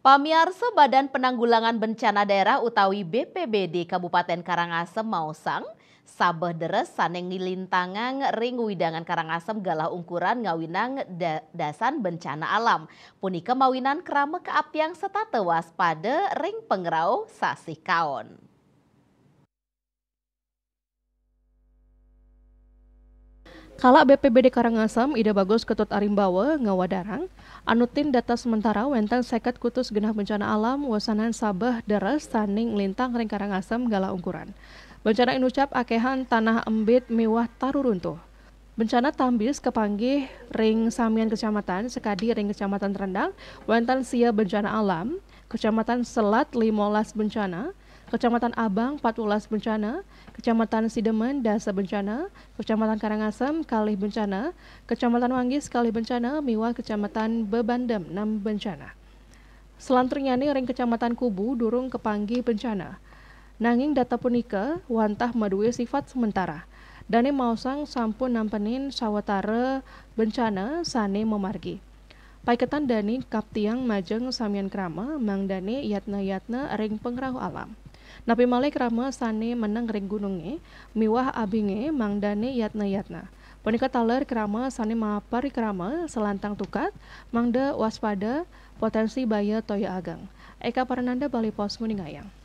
Pamiarsa Badan Penanggulangan Bencana Daerah Utawi BPBD Kabupaten Karangasem Mausang, Sabah deres saneng Nilintangan, ring widangan Karangasem galah ungkuran ngawinang da dasan bencana alam. Punika mawinan kerama keapiang serta tewas pada ring pengerau sasih kaon. Kala BPBD Karangasem, ide bagus ketut Arimbawa, ngawadarang, anutin data sementara wentang seket kutus genah bencana alam, wasanan Sabah, deres, saning, lintang, ring Karangasem, gala ukuran Bencana inucap akehan tanah embit mewah taru runtuh. Bencana Tambis kepanggih ring samian kecamatan, sekadi ring kecamatan terendang, wentan sia bencana alam, kecamatan Selat limolas bencana, Kecamatan Abang Patulas bencana, Kecamatan Sidemen Dasa bencana, Kecamatan Karangasem Kalih bencana, Kecamatan Manggis Kalih bencana, Miwa Kecamatan Bebandem 6 bencana. ini ring Kecamatan Kubu durung kepanggi bencana. Nanging data punika wantah madui sifat sementara. Dani mausang sampun nampenin sawetara bencana sane memargi. Paiketan Dani Kaptiang Majeng Samian Krama Mang Dani Yatna Yatna Ring Pengrahu Alam. Napi Malik rama sane menang ring gununge, miwah abinge mangdane yatna-yatna. Punika taler kerama sane mapari kerama selantang tukat, mangda waspada potensi bayar toya agang. Eka Parananda Bali Pos Muningayang.